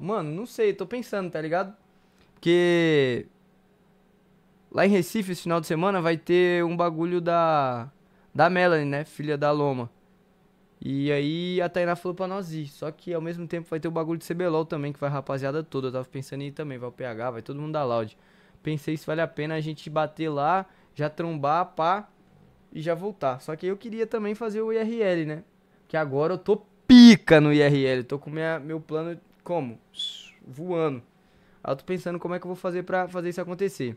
Mano, não sei, tô pensando, tá ligado? Porque lá em Recife, esse final de semana, vai ter um bagulho da, da Melanie, né? Filha da Loma. E aí a Tainá falou pra nós ir. Só que ao mesmo tempo vai ter o bagulho de CBLOL também, que vai a rapaziada toda. Eu tava pensando em ir também, vai o PH, vai todo mundo da Loud. Pensei se vale a pena a gente bater lá, já trombar, pá, e já voltar. Só que eu queria também fazer o IRL, né? Que agora eu tô pica no IRL. Tô com minha, meu plano como? Voando. Aí eu tô pensando como é que eu vou fazer pra fazer isso acontecer.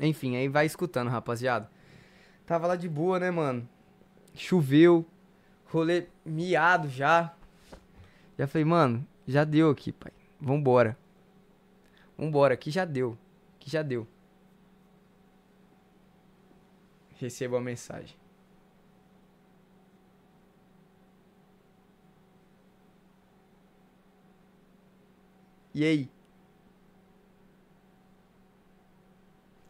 Enfim, aí vai escutando, rapaziada. Tava lá de boa, né, mano? Choveu. Rolê miado já. Já falei, mano, já deu aqui, pai. Vambora. Vambora, aqui já deu. Aqui já deu. Recebo a mensagem. E aí?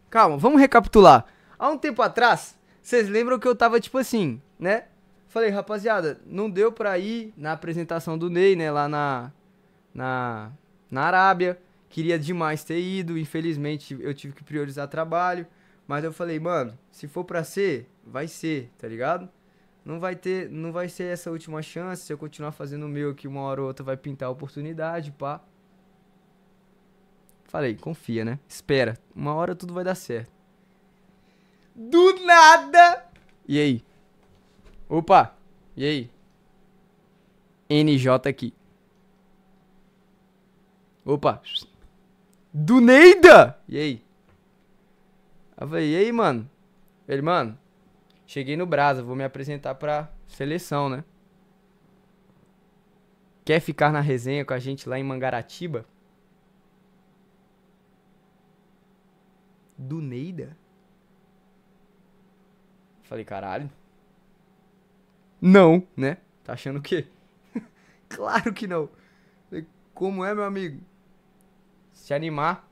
Calma, vamos recapitular. Há um tempo atrás, vocês lembram que eu tava tipo assim, né? Falei, rapaziada, não deu pra ir na apresentação do Ney, né? Lá na, na, na Arábia. Queria demais ter ido, infelizmente eu tive que priorizar trabalho. Mas eu falei, mano, se for pra ser, vai ser, tá ligado? Não vai ter, não vai ser essa última chance. Se eu continuar fazendo o meu aqui, uma hora ou outra vai pintar a oportunidade, pá. Falei, confia, né? Espera, uma hora tudo vai dar certo. Do nada! E aí? Opa! E aí? NJ aqui. Opa! Do Neida! E aí? Eu falei, e aí, mano? Ele, mano, cheguei no Brasa, vou me apresentar pra seleção, né? Quer ficar na resenha com a gente lá em Mangaratiba? vida. Falei, caralho. Não, né? Tá achando o quê? claro que não. Falei, como é, meu amigo? Se animar,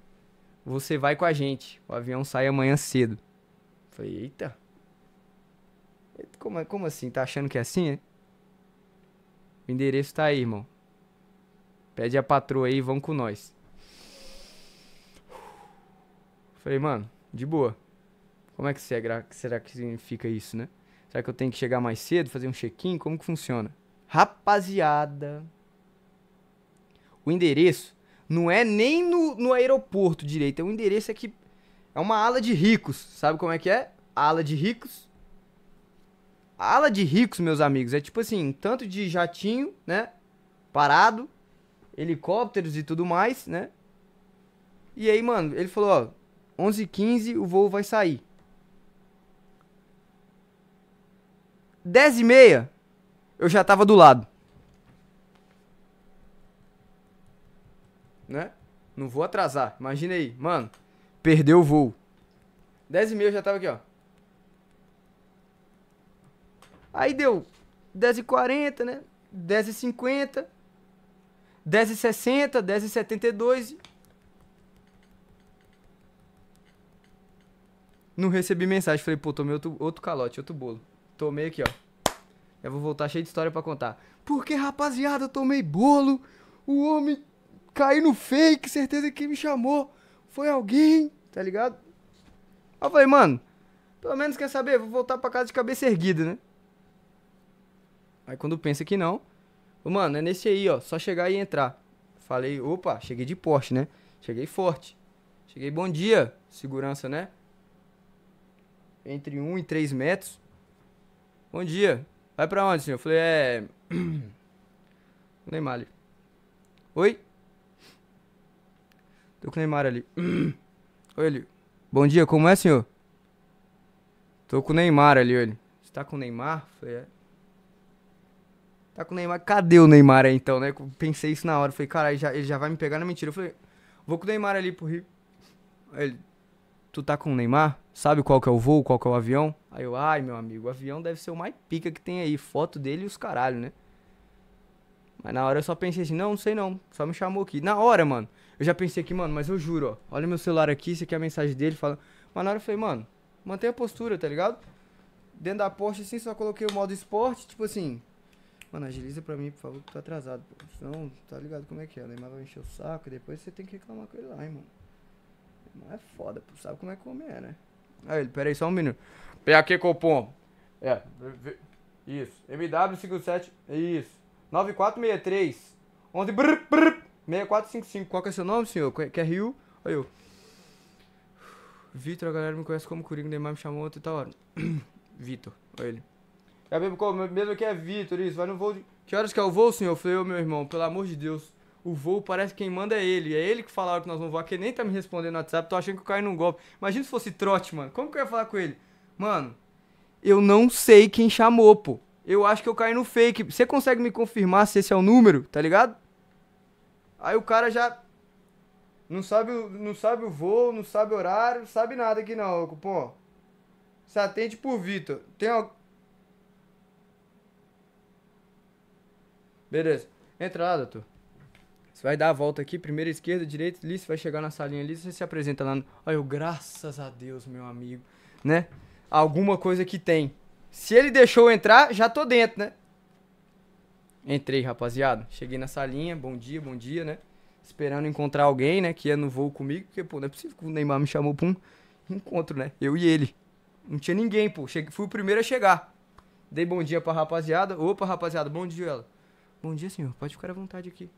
você vai com a gente. O avião sai amanhã cedo. Falei, eita. Como, é, como assim? Tá achando que é assim, é? O endereço tá aí, irmão. Pede a patroa aí e vão com nós. Falei, mano, de boa. Como é que será, será que significa isso, né? Será que eu tenho que chegar mais cedo, fazer um check-in? Como que funciona? Rapaziada, o endereço não é nem no, no aeroporto direito, é um endereço aqui. que é uma ala de ricos. Sabe como é que é? ala de ricos. ala de ricos, meus amigos, é tipo assim, um tanto de jatinho, né? Parado, helicópteros e tudo mais, né? E aí, mano, ele falou, ó, 11h15 o voo vai sair. 10 e meia, eu já tava do lado. Né? Não vou atrasar. Imagina aí, mano. Perdeu o voo. 10 e meia eu já tava aqui, ó. Aí deu 10 e 40, né? 10 e 50. 10 e 60, 10 e 72. Não recebi mensagem. Falei, pô, tomei outro, outro calote, outro bolo. Tomei aqui, ó. Eu vou voltar cheio de história para contar. Porque, rapaziada, eu tomei bolo. O homem caiu no fake. Certeza que me chamou foi alguém, tá ligado? Aí eu falei, mano, pelo menos quer saber? Vou voltar pra casa de cabeça erguida, né? Aí quando pensa que não, mano, é nesse aí, ó. Só chegar e entrar. Falei, opa, cheguei de Porsche, né? Cheguei forte. Cheguei bom dia, segurança, né? entre 1 e 3 metros. Bom dia. Vai pra onde, senhor? Eu falei, é. Neymar ali. Oi? Tô com o Neymar ali. Oi, ele. Bom dia, como é, senhor? Tô com o Neymar ali, olha. Você tá com o Neymar? Eu falei, é. Tá com o Neymar. Cadê o Neymar aí então, né? Eu pensei isso na hora. Eu falei, cara, ele já, ele já vai me pegar na mentira. Eu falei, vou com o Neymar ali pro Rio. Ele, tu tá com o Neymar? Sabe qual que é o voo, qual que é o avião? Aí eu, ai, meu amigo, o avião deve ser o mais pica que tem aí, foto dele e os caralho, né? Mas na hora eu só pensei assim, não, não sei não, só me chamou aqui. Na hora, mano, eu já pensei aqui, mano, mas eu juro, ó, olha meu celular aqui, isso aqui é a mensagem dele, falando. Mas na hora eu falei, mano, mantém a postura, tá ligado? Dentro da Porsche, assim, só coloquei o modo esporte, tipo assim, Mano, agiliza pra mim, por favor, que tô atrasado, pô. Senão, tá ligado como é que é. O Neymar vai encher o saco e depois você tem que reclamar com ele lá, hein, mano. Não é foda, pô. Sabe como é que é, né? Aí ele, peraí só um minuto. PAQ Copom. É. Isso. MW57. Isso. 9463. 11. Brr, brr, 6455. Qual que é seu nome, senhor? Que é Rio? Aí eu. Vitor, a galera me conhece como Coringa, Neymar me chamou ontem e tal hora. Vitor. Aí ele. É mesmo, mesmo que é Vitor, isso. Vai no voo de... Que horas que é o voo, senhor? falei, ô meu irmão, pelo amor de Deus o voo parece que quem manda é ele. É ele que falaram que nós vamos voar, que nem tá me respondendo no WhatsApp, tô achando que eu caí num golpe. Imagina se fosse trote, mano. Como que eu ia falar com ele? Mano, eu não sei quem chamou, pô. Eu acho que eu caí no fake. Você consegue me confirmar se esse é o número, tá ligado? Aí o cara já não sabe, não sabe o voo, não sabe o horário, não sabe nada aqui não, cupom. Se atende por Vitor. Tem algo... Beleza. Entra lá, doutor. Você vai dar a volta aqui, primeira esquerda, direita, ali, você vai chegar na salinha ali, você se apresenta lá. No... Aí eu, graças a Deus, meu amigo, né? Alguma coisa que tem. Se ele deixou eu entrar, já tô dentro, né? Entrei, rapaziada. Cheguei na salinha, bom dia, bom dia, né? Esperando encontrar alguém, né? Que ia é no voo comigo, porque, pô, não é possível que o Neymar me chamou pra um encontro, né? Eu e ele. Não tinha ninguém, pô. Cheguei, fui o primeiro a chegar. Dei bom dia pra rapaziada. Opa, rapaziada, bom dia, ela. Bom dia, senhor. Pode ficar à vontade aqui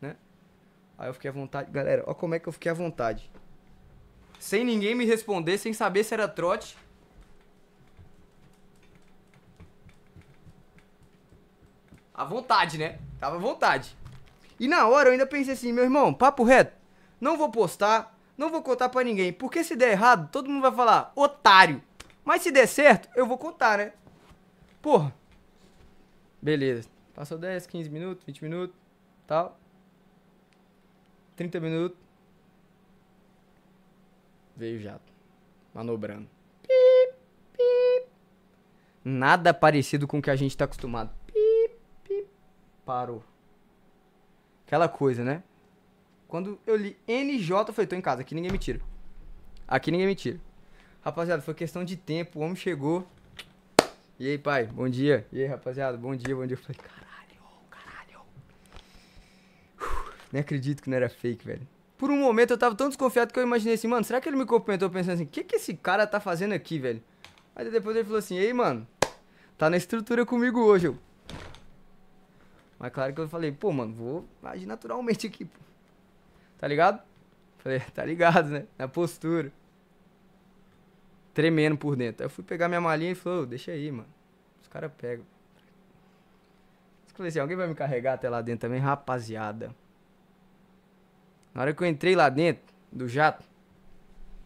né? Aí eu fiquei à vontade. Galera, olha como é que eu fiquei à vontade. Sem ninguém me responder, sem saber se era trote. À vontade, né? Tava à vontade. E na hora eu ainda pensei assim, meu irmão, papo reto. Não vou postar, não vou contar para ninguém. Porque se der errado, todo mundo vai falar, otário. Mas se der certo, eu vou contar, né? Porra. Beleza. Passou 10, 15 minutos, 20 minutos, tal. 30 minutos. Veio o jato. Manobrando. Pip, pip. Nada parecido com o que a gente tá acostumado. Pip, pip. Parou. Aquela coisa, né? Quando eu li NJ, eu falei, tô em casa, aqui ninguém me tira. Aqui ninguém me tira. Rapaziada, foi questão de tempo, o homem chegou. E aí, pai, bom dia. E aí, rapaziada, bom dia, bom dia. Eu falei, cara. Nem acredito que não era fake, velho. Por um momento eu tava tão desconfiado que eu imaginei assim, mano, será que ele me cumprimentou pensando assim, o que, que esse cara tá fazendo aqui, velho? Aí depois ele falou assim, ei, mano, tá na estrutura comigo hoje, eu. Mas claro que eu falei, pô, mano, vou agir naturalmente aqui, pô. Tá ligado? Falei, tá ligado, né? Na postura. Tremendo por dentro. Aí eu fui pegar minha malinha e falou, deixa aí, mano. Os caras pegam. Falei assim, alguém vai me carregar até lá dentro também, rapaziada. Na hora que eu entrei lá dentro do jato,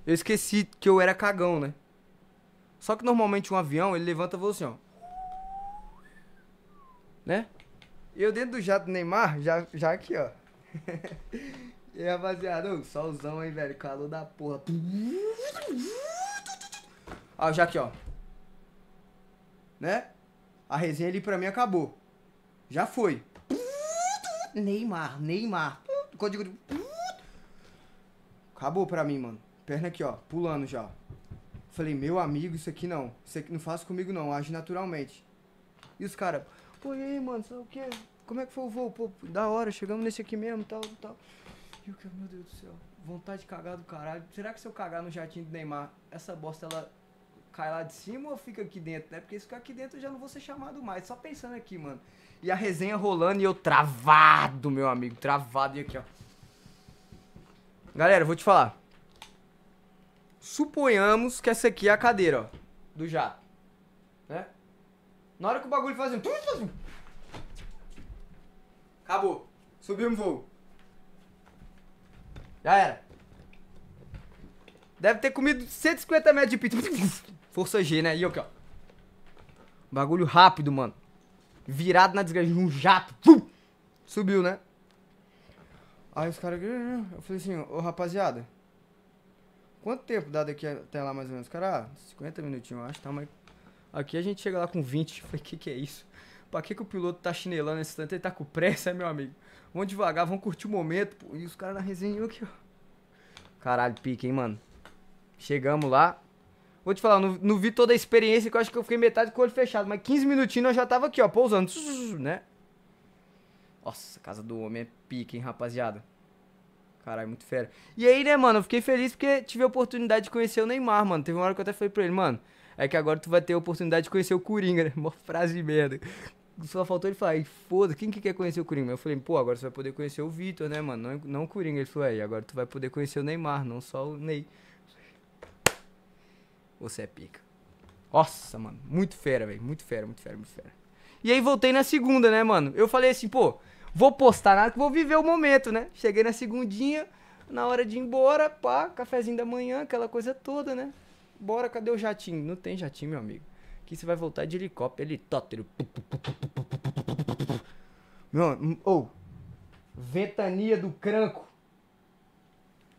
eu esqueci que eu era cagão, né? Só que normalmente um avião, ele levanta você, ó. Né? E eu dentro do jato do Neymar, já, já aqui, ó. e aí, rapaziada, ô, solzão aí, velho, calor da porra. Ó, já aqui, ó. Né? A resenha ali pra mim acabou. Já foi. Neymar, Neymar. Código de... Acabou pra mim, mano. Perna aqui, ó, pulando já. Falei, meu amigo, isso aqui não. Isso aqui não faz comigo não, age naturalmente. E os caras, pô, e aí, mano, sabe o que? Como é que foi o voo? Pô, da hora, chegamos nesse aqui mesmo, tal, tal. E o que, meu Deus do céu, vontade de cagar do caralho. Será que se eu cagar no jatinho do Neymar, essa bosta, ela cai lá de cima ou fica aqui dentro, né? Porque se ficar aqui dentro eu já não vou ser chamado mais. Só pensando aqui, mano. E a resenha rolando e eu travado, meu amigo, travado. E aqui, ó. Galera, vou te falar. Suponhamos que essa aqui é a cadeira, ó. Do jato. Né? Na hora que o bagulho faz assim... Acabou. Subimos voo. Já era. Deve ter comido 150 metros de pizza. Força G, né? E aqui, ó. Bagulho rápido, mano. Virado na desgraça de um jato. Subiu, né? Aí os caras. Hum, hum. Eu falei assim, ô rapaziada, quanto tempo dá daqui até lá mais ou menos? Os caras, 50 ah, minutinhos, eu acho, tá, mas. Aqui a gente chega lá com 20. Eu falei, que que é isso? Pra que, que o piloto tá chinelando esse tanto? Ele tá com pressa, meu amigo. Vamos devagar, vamos curtir o momento. Pô. E os caras na resenha aqui, ó. Caralho, pique, hein, mano. Chegamos lá. Vou te falar, não, não vi toda a experiência, que eu acho que eu fiquei metade com o olho fechado, mas 15 minutinhos eu já tava aqui, ó, pousando, né? Nossa, casa do homem é pica, hein, rapaziada. Caralho, muito fera. E aí, né, mano, eu fiquei feliz porque tive a oportunidade de conhecer o Neymar, mano. Teve uma hora que eu até falei pra ele, mano, é que agora tu vai ter a oportunidade de conhecer o Coringa, né? Uma frase de merda. Só faltou ele falar, foda, quem que quer conhecer o Coringa? Eu falei, pô, agora você vai poder conhecer o Vitor, né, mano? Não, não o Coringa. Ele falou, aí, é, agora tu vai poder conhecer o Neymar, não só o Ney. Você é pica. Nossa, mano, muito fera, velho. Muito fera, muito fera, muito fera. E aí voltei na segunda, né, mano? Eu falei assim, pô, vou postar nada, que vou viver o momento, né? Cheguei na segundinha, na hora de ir embora, pá, cafezinho da manhã, aquela coisa toda, né? Bora, cadê o jatinho? Não tem jatinho, meu amigo. Que você vai voltar de helicóptero, helicóptero. Meu, ou. Oh, ventania do cranco.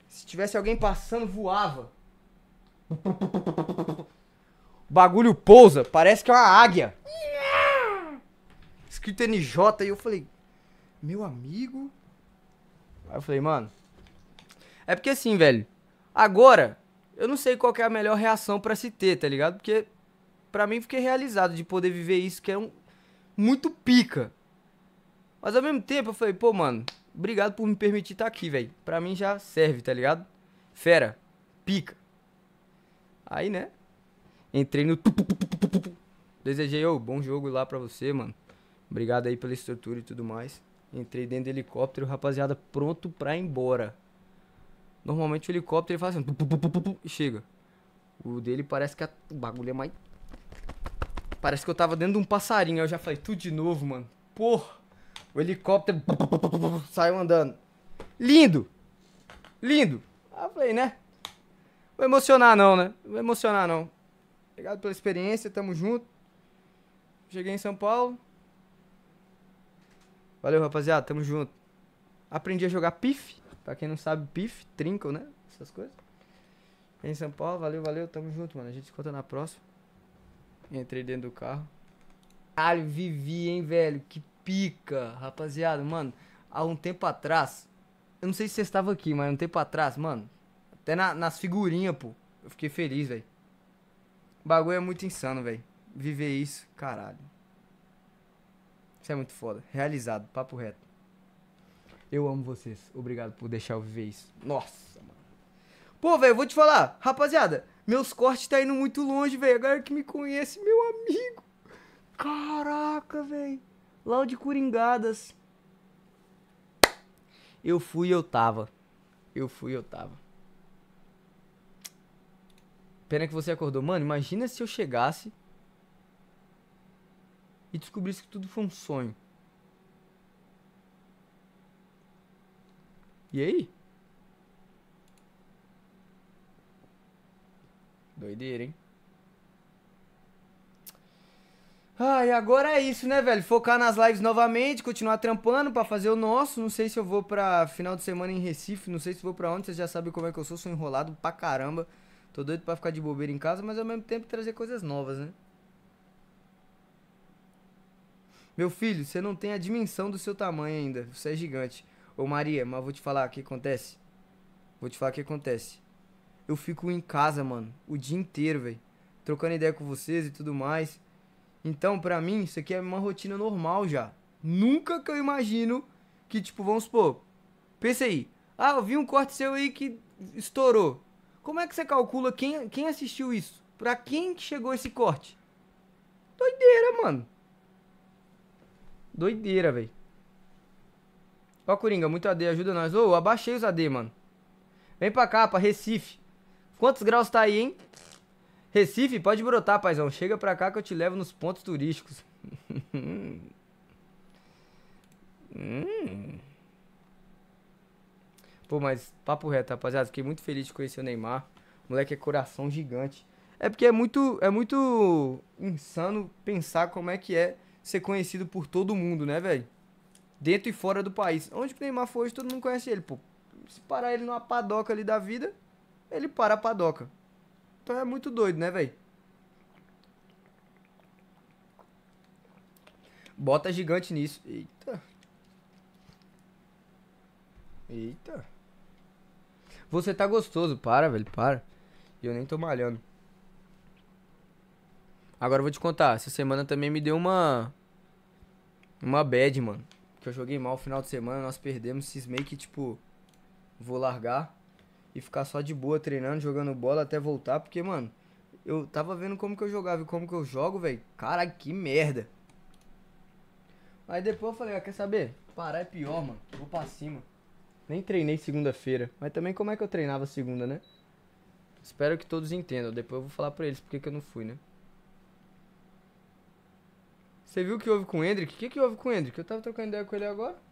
Se tivesse alguém passando, voava. O bagulho pousa, parece que é uma águia. Escrito NJ, e eu falei, meu amigo. Aí eu falei, mano. É porque assim, velho. Agora, eu não sei qual é a melhor reação para se ter, tá ligado? Porque para mim fiquei realizado de poder viver isso, que é um muito pica. Mas ao mesmo tempo eu falei, pô, mano, obrigado por me permitir estar tá aqui, velho. Pra mim já serve, tá ligado? Fera, pica. Aí, né? Entrei no. Desejei, ô, oh, bom jogo lá pra você, mano. Obrigado aí pela estrutura e tudo mais. Entrei dentro do helicóptero, rapaziada, pronto pra ir embora. Normalmente o helicóptero ele faz assim, pu, pu, pu, e chega. O dele parece que a, o bagulho é mais. Parece que eu tava dentro de um passarinho. Aí eu já falei, tudo de novo, mano. Porra! O helicóptero saiu andando. Lindo! Lindo! eu falei, né? Vou emocionar não, né? Vou emocionar não. Obrigado pela experiência, tamo junto. Cheguei em São Paulo. Valeu, rapaziada. Tamo junto. Aprendi a jogar pif. Pra quem não sabe, pif, trinco, né? Essas coisas. Em São Paulo, valeu, valeu. Tamo junto, mano. A gente se conta na próxima. Entrei dentro do carro. Caralho, vivi, hein, velho? Que pica. Rapaziada, mano. Há um tempo atrás. Eu não sei se você estava aqui, mas um tempo atrás, mano. Até na, nas figurinhas, pô. Eu fiquei feliz, velho. O bagulho é muito insano, velho. Viver isso, caralho. Você é muito foda. Realizado, papo reto. Eu amo vocês. Obrigado por deixar eu viver isso. Nossa, mano. Pô, velho, vou te falar. Rapaziada, meus cortes tá indo muito longe, velho. Agora que me conhece, meu amigo. Caraca, velho. Lá de Coringadas. Eu fui, eu tava. Eu fui, eu tava. Pena que você acordou. Mano, imagina se eu chegasse e descobrisse que tudo foi um sonho. E aí? Doideira, hein? Ah, e agora é isso, né, velho? Focar nas lives novamente, continuar trampando para fazer o nosso. Não sei se eu vou pra final de semana em Recife, não sei se vou pra onde, vocês já sabem como é que eu sou, sou enrolado pra caramba. Tô doido pra ficar de bobeira em casa, mas ao mesmo tempo trazer coisas novas, né? Meu filho, você não tem a dimensão do seu tamanho ainda. Você é gigante. Ô Maria, mas vou te falar o que acontece. Vou te falar o que acontece. Eu fico em casa, mano, o dia inteiro, velho. Trocando ideia com vocês e tudo mais. Então, pra mim, isso aqui é uma rotina normal já. Nunca que eu imagino que, tipo, vamos supor. Pensa aí. Ah, eu vi um corte seu aí que estourou. Como é que você calcula quem, quem assistiu isso? Pra quem chegou esse corte? Doideira, mano. Doideira, velho. Ó, Coringa, muito AD, ajuda nós. Ô, oh, abaixei os AD, mano. Vem pra cá, pra Recife. Quantos graus tá aí, hein? Recife, pode brotar, paizão. Chega pra cá que eu te levo nos pontos turísticos. hum. Pô, mas papo reto, rapaziada. Fiquei muito feliz de conhecer o Neymar. O moleque é coração gigante. É porque é muito, é muito insano pensar como é que é ser conhecido por todo mundo, né, velho? Dentro e fora do país. Onde o Neymar foi, hoje, todo mundo conhece ele, pô. Se parar ele numa padoca ali da vida, ele para a padoca. Então é muito doido, né, velho? Bota gigante nisso. Eita. Eita. Você tá gostoso. Para, velho, para. Eu nem tô malhando. Agora eu vou te contar, essa semana também me deu uma. Uma bad, mano. Que eu joguei mal o final de semana, nós perdemos, cismei que, tipo, vou largar e ficar só de boa treinando, jogando bola até voltar, porque, mano, eu tava vendo como que eu jogava e como que eu jogo, velho. Caralho, que merda. Aí depois eu falei, ah, quer saber? Parar é pior, mano. Vou pra cima. Nem treinei segunda-feira. Mas também como é que eu treinava segunda, né? Espero que todos entendam. Depois eu vou falar pra eles porque que eu não fui, né? Você viu o que houve com o Hendrick? O que, que houve com o Hendrick? Eu tava trocando ideia com ele agora.